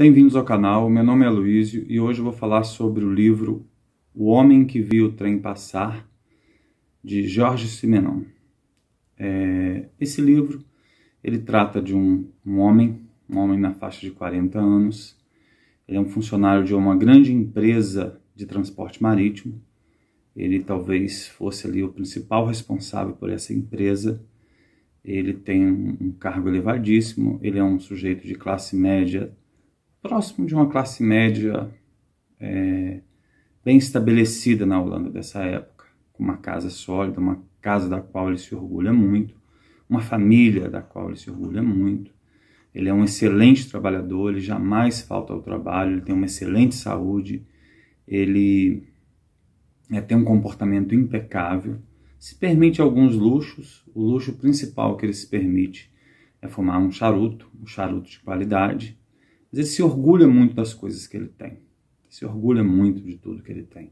Bem-vindos ao canal, meu nome é Luísio e hoje eu vou falar sobre o livro O Homem que Viu o Trem Passar, de Jorge Simenon. É, esse livro, ele trata de um, um, homem, um homem na faixa de 40 anos, ele é um funcionário de uma grande empresa de transporte marítimo, ele talvez fosse ali o principal responsável por essa empresa, ele tem um cargo elevadíssimo, ele é um sujeito de classe média próximo de uma classe média é, bem estabelecida na Holanda dessa época, com uma casa sólida, uma casa da qual ele se orgulha muito, uma família da qual ele se orgulha muito. Ele é um excelente trabalhador, ele jamais falta ao trabalho, ele tem uma excelente saúde, ele é, tem um comportamento impecável, se permite alguns luxos. O luxo principal que ele se permite é fumar um charuto, um charuto de qualidade, mas ele se orgulha muito das coisas que ele tem. Se orgulha muito de tudo que ele tem.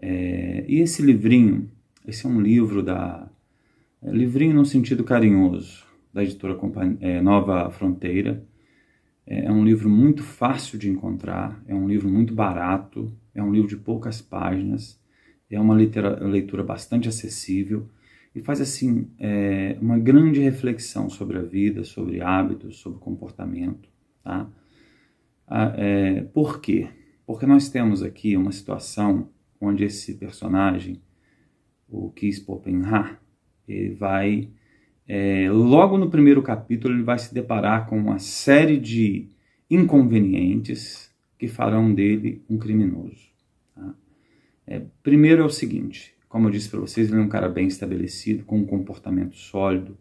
É, e esse livrinho, esse é um livro da. É, livrinho no sentido carinhoso, da editora é, Nova Fronteira. É, é, um livro muito fácil de encontrar, é um livro muito barato, é um livro de poucas páginas, é uma leitura bastante acessível e faz assim é, uma grande reflexão sobre a vida, sobre hábitos, sobre comportamento. Tá? Ah, é, por quê? Porque nós temos aqui uma situação onde esse personagem, o Kis Poppenha, ele vai, é, logo no primeiro capítulo, ele vai se deparar com uma série de inconvenientes que farão dele um criminoso. Tá? É, primeiro é o seguinte, como eu disse para vocês, ele é um cara bem estabelecido, com um comportamento sólido,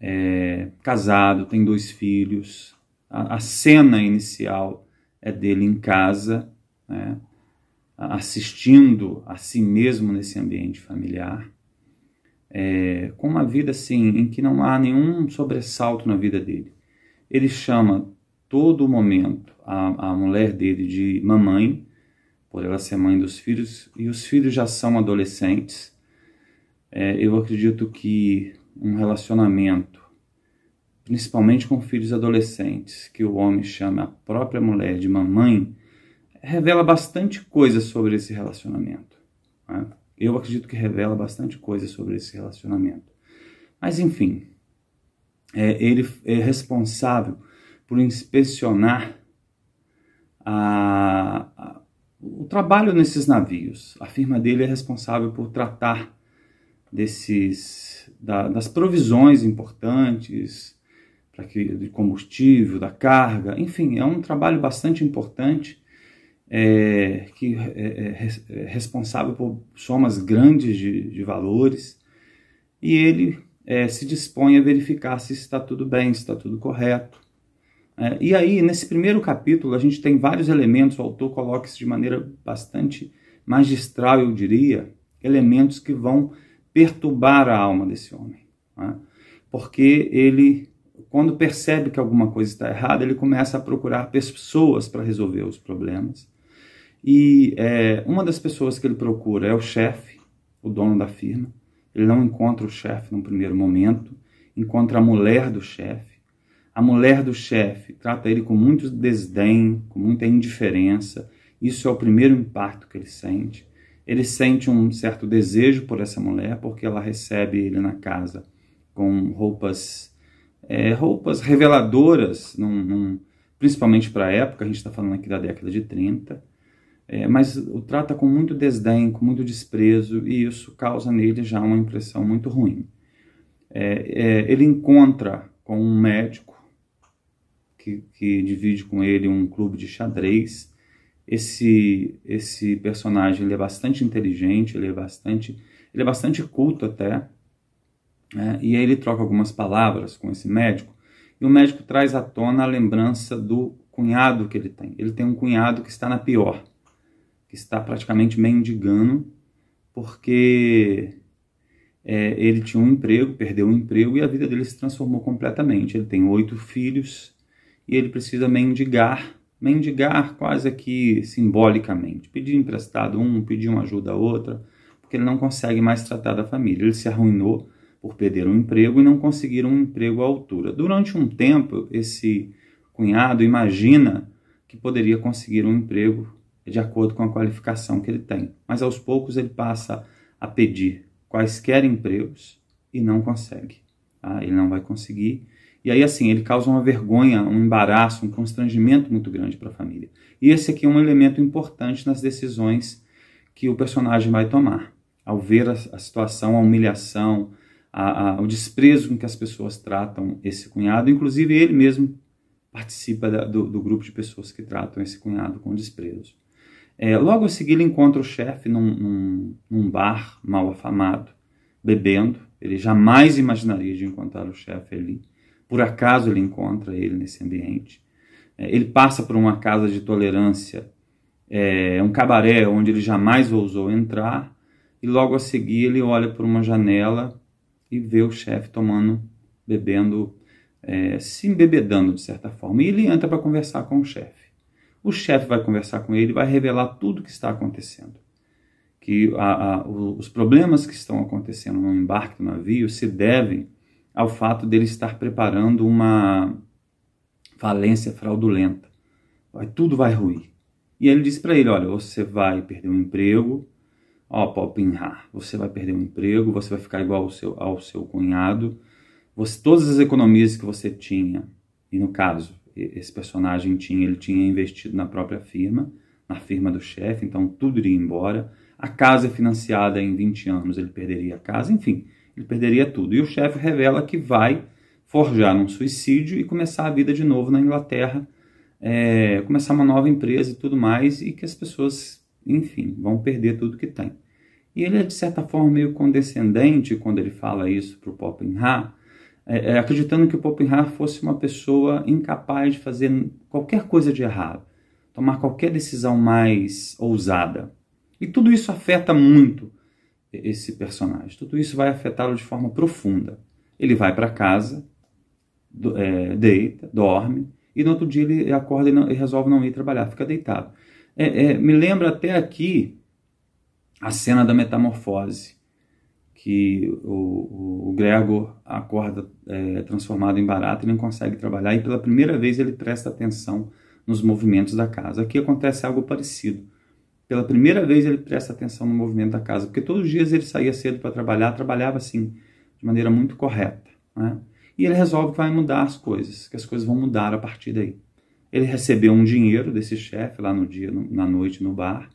é, casado, tem dois filhos, a, a cena inicial é dele em casa, né, assistindo a si mesmo nesse ambiente familiar, é, com uma vida assim em que não há nenhum sobressalto na vida dele. Ele chama todo momento a, a mulher dele de mamãe, por ela ser mãe dos filhos, e os filhos já são adolescentes. É, eu acredito que um relacionamento principalmente com filhos adolescentes, que o homem chama a própria mulher de mamãe, revela bastante coisa sobre esse relacionamento. Né? Eu acredito que revela bastante coisa sobre esse relacionamento. Mas, enfim, é, ele é responsável por inspecionar a, a, o trabalho nesses navios. A firma dele é responsável por tratar desses da, das provisões importantes para que de combustível, da carga, enfim, é um trabalho bastante importante é, que é, é, é responsável por somas grandes de, de valores e ele é, se dispõe a verificar se está tudo bem, se está tudo correto. Né. e aí, nesse primeiro capítulo, a gente tem vários elementos, o autor coloca isso de maneira bastante magistral, eu diria, elementos que vão perturbar a alma desse homem, né? porque ele quando percebe que alguma coisa está errada, ele começa a procurar pessoas para resolver os problemas. E é, uma das pessoas que ele procura é o chefe, o dono da firma. Ele não encontra o chefe no primeiro momento, encontra a mulher do chefe. A mulher do chefe trata ele com muito desdém, com muita indiferença. Isso é o primeiro impacto que ele sente. Ele sente um certo desejo por essa mulher, porque ela recebe ele na casa com roupas é, roupas reveladoras, num, num, principalmente para a época, a gente está falando aqui da década de 30, é, mas o trata com muito desdém, com muito desprezo, e isso causa nele já uma impressão muito ruim. É, é, ele encontra com um médico que, que divide com ele um clube de xadrez. Esse, esse personagem ele é bastante inteligente, ele é bastante, ele é bastante culto até, né? E aí ele troca algumas palavras com esse médico, e o médico traz à tona a lembrança do cunhado que ele tem. Ele tem um cunhado que está na pior, que está praticamente mendigando, porque é, ele tinha um emprego, perdeu o um emprego e a vida dele se transformou completamente. Ele tem oito filhos e ele precisa mendigar, mendigar quase que simbolicamente, pedir emprestado um, pedir uma ajuda a outra, porque ele não consegue mais tratar da família. Ele se arruinou por perder um emprego e não conseguir um emprego à altura. Durante um tempo, esse cunhado imagina que poderia conseguir um emprego de acordo com a qualificação que ele tem, mas aos poucos ele passa a pedir quaisquer empregos e não consegue. Tá? Ele não vai conseguir. E aí, assim, ele causa uma vergonha, um embaraço, um constrangimento muito grande para a família. E esse aqui é um elemento importante nas decisões que o personagem vai tomar. Ao ver a, a situação, a humilhação, a, a, o desprezo com que as pessoas tratam esse cunhado. Inclusive, ele mesmo participa da, do, do, grupo de pessoas que tratam esse cunhado com desprezo. É, logo a seguir, ele encontra o chefe num, num, num, bar mal afamado, bebendo. Ele jamais imaginaria de encontrar o chefe ali. Por acaso, ele encontra ele nesse ambiente. É, ele passa por uma casa de tolerância, é, um cabaré onde ele jamais ousou entrar. E logo a seguir, ele olha por uma janela e vê o chefe tomando, bebendo, é, se embebedando de certa forma. E ele entra para conversar com o chefe. O chefe vai conversar com ele, vai revelar tudo o que está acontecendo. Que a, a, os problemas que estão acontecendo no embarque do navio se devem ao fato dele estar preparando uma falência fraudulenta. Vai, tudo vai ruir. E ele diz para ele: olha, você vai perder o um emprego, Ó, oh, Pinhar, você vai perder o emprego, você vai ficar igual ao seu, ao seu cunhado. Você, todas as economias que você tinha, e no caso, esse personagem tinha, ele tinha investido na própria firma, na firma do chefe, então tudo iria embora. A casa é financiada em 20 anos, ele perderia a casa, enfim, ele perderia tudo. E o chefe revela que vai forjar um suicídio e começar a vida de novo na Inglaterra, é, começar uma nova empresa e tudo mais, e que as pessoas enfim, vão perder tudo que tem. E ele é, de certa forma, meio condescendente quando ele fala isso para o Poppenhar, é, é, acreditando que o Poppenhar fosse uma pessoa incapaz de fazer qualquer coisa de errado, tomar qualquer decisão mais ousada. E tudo isso afeta muito esse personagem, tudo isso vai afetá-lo de forma profunda. Ele vai para casa, do, é, deita, dorme, e no outro dia ele acorda e, não, e resolve não ir trabalhar, fica deitado. É, é, me lembra até aqui a cena da metamorfose, que o, o, o Gregor acorda é, transformado em barata e não consegue trabalhar, e pela primeira vez ele presta atenção nos movimentos da casa. Aqui acontece algo parecido. Pela primeira vez ele presta atenção no movimento da casa, porque todos os dias ele saía cedo para trabalhar, trabalhava assim, de maneira muito correta. Né? E ele resolve que vai mudar as coisas, que as coisas vão mudar a partir daí. Ele recebeu um dinheiro desse chefe lá no dia, no, na noite no bar,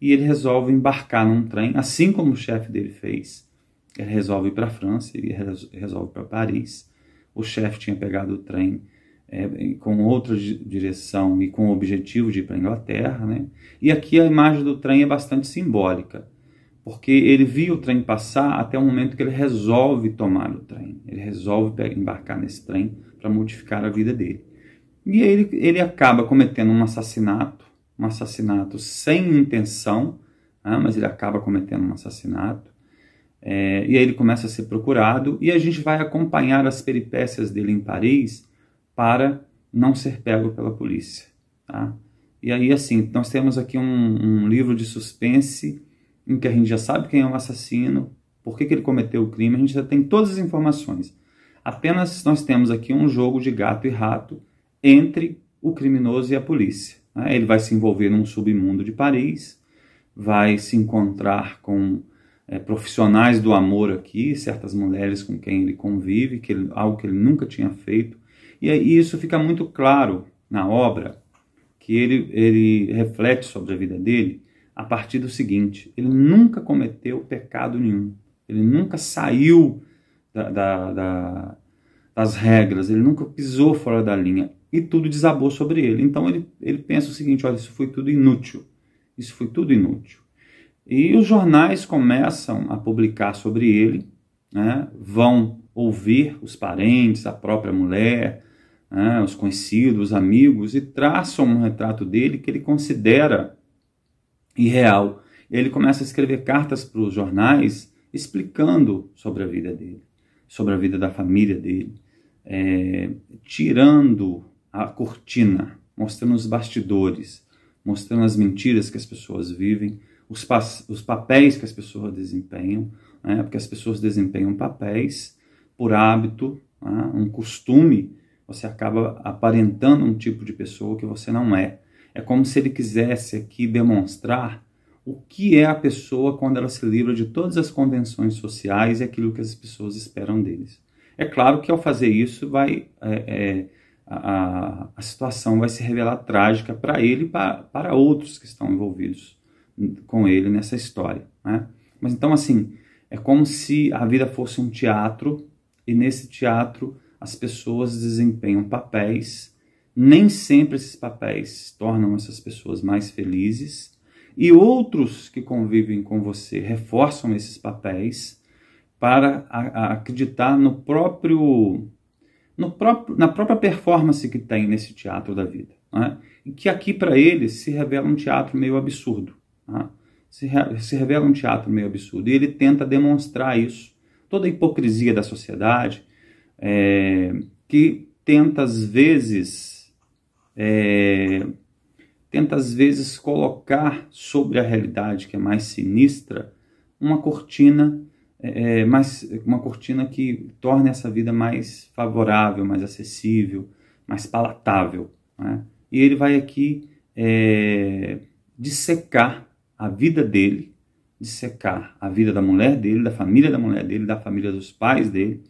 e ele resolve embarcar num trem, assim como o chefe dele fez. Ele resolve ir para a França, ele resolve para Paris. O chefe tinha pegado o trem é, com outra direção e com o objetivo de ir para a Inglaterra. Né? E aqui a imagem do trem é bastante simbólica, porque ele viu o trem passar até o momento que ele resolve tomar o trem. Ele resolve embarcar nesse trem para modificar a vida dele. E ele, ele acaba cometendo um assassinato, um assassinato sem intenção, né? mas ele acaba cometendo um assassinato. É, e aí ele começa a ser procurado e a gente vai acompanhar as peripécias dele em Paris para não ser pego pela polícia. Tá? E aí, assim, nós temos aqui um, um livro de suspense em que a gente já sabe quem é o assassino, por que, que ele cometeu o crime, a gente já tem todas as informações. Apenas nós temos aqui um jogo de gato e rato entre o criminoso e a polícia. Né? Ele vai se envolver num submundo de Paris, vai se encontrar com é, profissionais do amor aqui, certas mulheres com quem ele convive, que ele, algo que ele nunca tinha feito. E, isso fica muito claro na obra, que ele, ele reflete sobre a vida dele a partir do seguinte: ele nunca cometeu pecado nenhum, ele nunca saiu da, da, da, das regras, ele nunca pisou fora da linha e tudo desabou sobre ele. Então ele, ele pensa o seguinte: olha, isso foi tudo inútil. Isso foi tudo inútil. E os jornais começam a publicar sobre ele, né? vão ouvir os parentes, a própria mulher, né? os conhecidos, os amigos, e traçam um retrato dele que ele considera irreal. Ele começa a escrever cartas para os jornais explicando sobre a vida dele, sobre a vida da família dele, é, tirando a cortina, mostrando os bastidores, mostrando as mentiras que as pessoas vivem, os, pa os papéis que as pessoas desempenham, né? porque as pessoas desempenham papéis por hábito, né? um costume, você acaba aparentando um tipo de pessoa que você não é. É como se ele quisesse aqui demonstrar o que é a pessoa quando ela se livra de todas as convenções sociais e aquilo que as pessoas esperam deles. É claro que ao fazer isso vai é, é, a, a situação vai se revelar trágica para ele e para, para outros que estão envolvidos com ele nessa história. Né? Mas então, assim, é como se a vida fosse um teatro e nesse teatro as pessoas desempenham papéis. Nem sempre esses papéis tornam essas pessoas mais felizes e outros que convivem com você reforçam esses papéis para a, a acreditar no próprio próprio, na própria performance que tem nesse teatro da vida. Né? E que aqui, para ele, se revela um teatro meio absurdo. Né? Se, re, se revela um teatro meio absurdo. E ele tenta demonstrar isso. Toda a hipocrisia da sociedade, é, que tenta, às vezes, é, tenta, às vezes, colocar sobre a realidade que é mais sinistra uma cortina é, é, mais uma cortina que torne essa vida mais favorável, mais acessível, mais palatável. Né? E ele vai aqui é, dissecar a vida dele, dissecar a vida da mulher dele, da família da mulher dele, da família dos pais dele,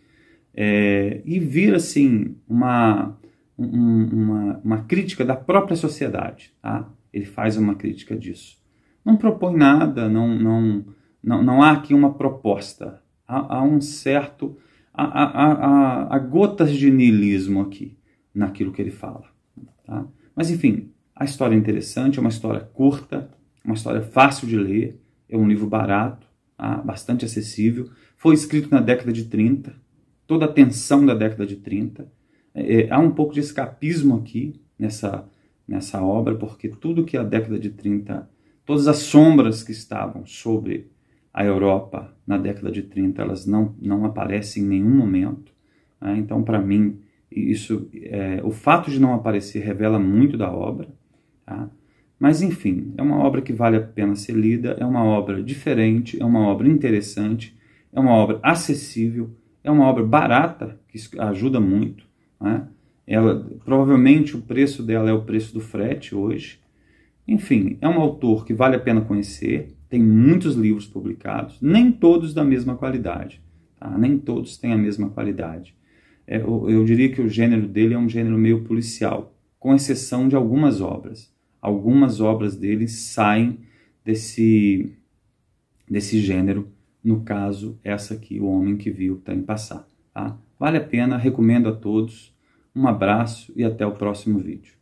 é, e vir assim uma, um, uma, uma crítica da própria sociedade. Tá? Ele faz uma crítica disso. Não propõe nada, não, não não, não há aqui uma proposta. Há, há um certo. Há, há, há, gotas de niilismo aqui naquilo que ele fala. Tá? Mas, enfim, a história é interessante, é uma história curta, uma história fácil de ler, é um livro barato, tá? bastante acessível. Foi escrito na década de 30, toda a tensão da década de 30. É, é, há um pouco de escapismo aqui nessa, nessa obra, porque tudo que a década de 30, todas as sombras que estavam sobre a Europa na década de 30, elas não, não aparecem em nenhum momento. Né? Então, para mim, isso é, o fato de não aparecer revela muito da obra. Tá? Mas, enfim, é uma obra que vale a pena ser lida, é uma obra diferente, é uma obra interessante, é uma obra acessível, é uma obra barata, que ajuda muito. Né? Ela, provavelmente o preço dela é o preço do frete hoje. Enfim, é um autor que vale a pena conhecer, tem muitos livros publicados, nem todos da mesma qualidade, tá? nem todos têm a mesma qualidade. É, eu, eu diria que o gênero dele é um gênero meio policial, com exceção de algumas obras. Algumas obras dele saem desse, desse gênero, no caso, essa aqui, O Homem que Viu Tem Passar. Tá? Vale a pena, recomendo a todos. Um abraço e até o próximo vídeo.